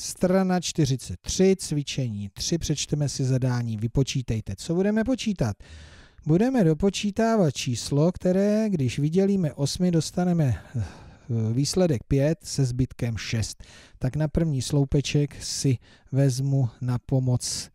Strana 43, cvičení 3, přečteme si zadání, vypočítejte. Co budeme počítat? Budeme dopočítávat číslo, které, když vydělíme 8, dostaneme eh, výsledek 5 se zbytkem 6. Tak na první sloupeček si vezmu na pomoc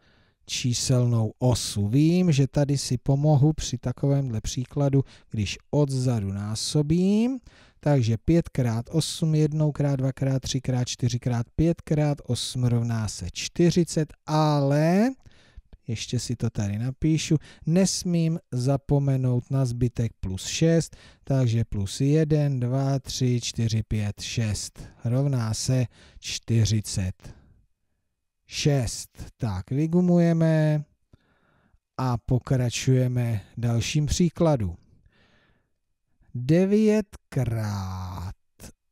číselnou osu. Vím, že tady si pomohu při takovémhle příkladu, když odzadu násobím, takže 5 x 8, 1 x 2 x 3 x 4 x 5 x 8 rovná se 40, ale ještě si to tady napíšu, nesmím zapomenout na zbytek plus 6, takže plus 1, 2, 3, 4, 5, 6 rovná se 46. Tak, vygumujeme a pokračujeme dalším příkladu. 9 devětkrát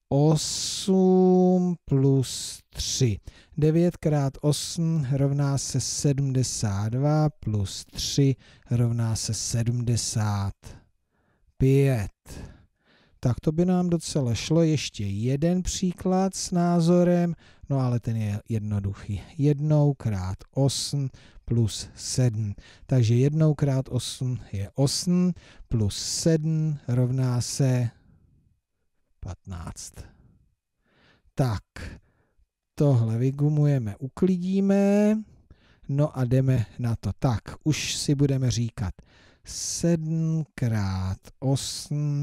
8 plus 3. 9 krát 8 rovná se 72 plus 3 rovná se 75. Tak to by nám docela šlo. Ještě jeden příklad s názorem, no ale ten je jednoduchý. Jednou krát 8 plus 7. Takže jednou krát 8 je 8 plus 7 rovná se 15. Tak, tohle vygumujeme, uklidíme, no a jdeme na to. Tak, už si budeme říkat 7 krát 8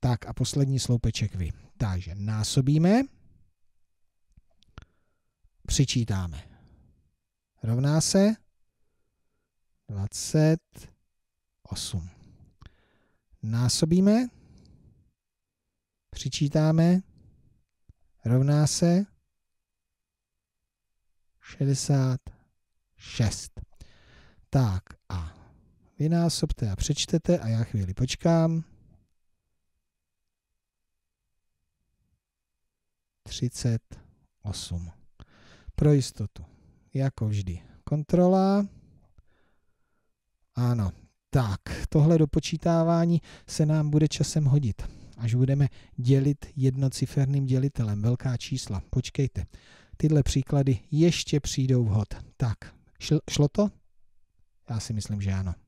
Tak a poslední sloupeček vy. Takže násobíme, přičítáme. Rovná se 28. Násobíme, přičítáme, rovná se 66. Tak a vynásobte a přečtete a já chvíli počkám. 38. Pro jistotu. Jako vždy. Kontrola. Ano. Tak, tohle dopočítávání se nám bude časem hodit, až budeme dělit jednociferným dělitelem velká čísla. Počkejte, tyhle příklady ještě přijdou vhod. Tak, šlo to? Já si myslím, že ano.